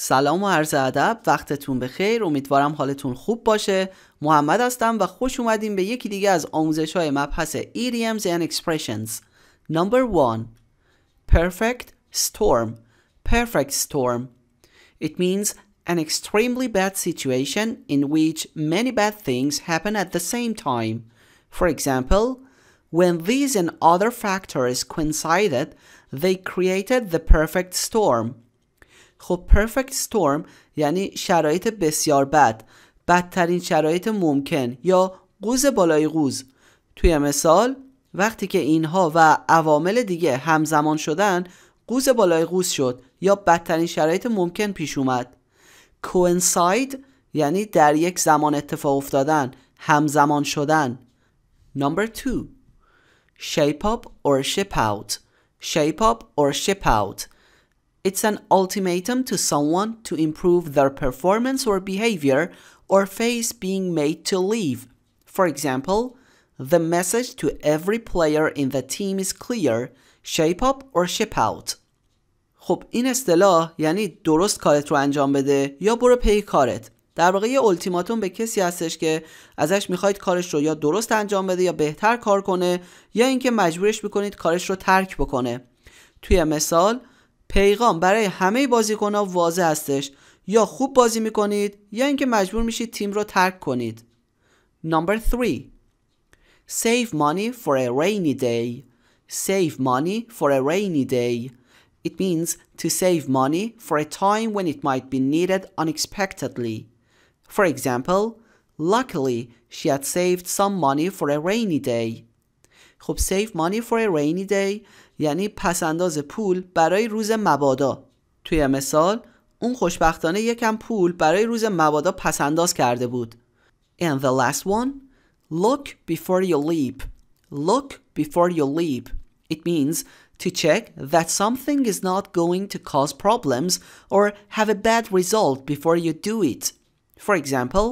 سلام و عرض ادب وقتتون بخیر امیدوارم حالتون خوب باشه محمد هستم و خوش اومدیم به یکی دیگه از آموزش های مبحث Idioms and Expressions Number 1 Perfect storm Perfect storm It means an extremely bad situation in which many bad things happen at the same time For example When these and other factors coincided, they created the perfect storm خب perfect storm یعنی شرایط بسیار بد بدترین شرایط ممکن یا قوز بالای قوز توی مثال وقتی که اینها و عوامل دیگه همزمان شدن قوز بالای قوز شد یا بدترین شرایط ممکن پیش اومد coincide یعنی در یک زمان اتفاق افتادن همزمان شدن Number two Shape up or ship out Shape up or ship out It's an ultimatum to someone to improve their performance or behavior or face being made to leave. For example, the message to every player in the team is clear, shape up or ship out. خب این اصطلاح یعنی درست کارت رو انجام بده یا برو پی کارت. در واقع یه التیماتوم به کسی هستش که ازش میخواید کارش رو یا درست انجام بده یا بهتر کار کنه یا اینکه مجبورش میکنید کارش رو ترک بکنه. توی مثال پیغام برای همه ها واضح هستش یا خوب بازی میکنید یا اینکه مجبور میشید تیم رو ترک کنید. Number 3 Save money for a rainy day. Save money for a rainy day. It means to save money for a time when it might be needed unexpectedly. For example, luckily she had saved some money for a rainy day. خب save money for a rainy day یعنی پس انداز پول برای روز مبادا توی مثال اون خوشبختانه یکم پول برای روز مبادا پس انداز کرده بود and the last one look before you leap look before you leap it means to check that something is not going to cause problems or have a bad result before you do it. For example,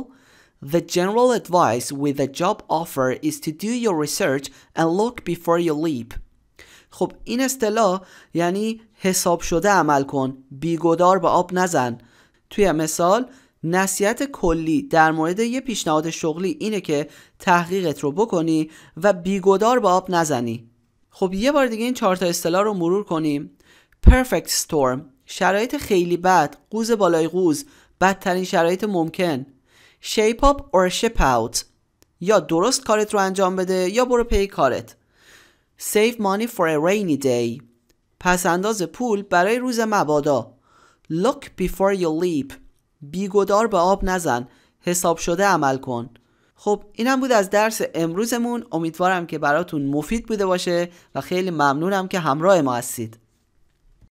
The general advice with a job offer is to do your research and look before you leap. خب این اصطلاح یعنی حساب شده عمل کن بیگدار به آب نزن توی مثال نصیحت کلی در مورد یه پیشنهاد شغلی اینه که تحقیقت رو بکنی و بیگدار به آب نزنی خب یه بار دیگه این چهارتا تا اصطلاح رو مرور کنیم perfect storm شرایط خیلی بد قوز بالای قوز بدترین شرایط ممکن shape up or ship out یا درست کارت رو انجام بده یا برو پی کارت save money for a rainy day پس انداز پول برای روز مبادا look before you leap بیگدار به آب نزن حساب شده عمل کن خب اینم بود از درس امروزمون امیدوارم که براتون مفید بوده باشه و خیلی ممنونم که همراه ما هستید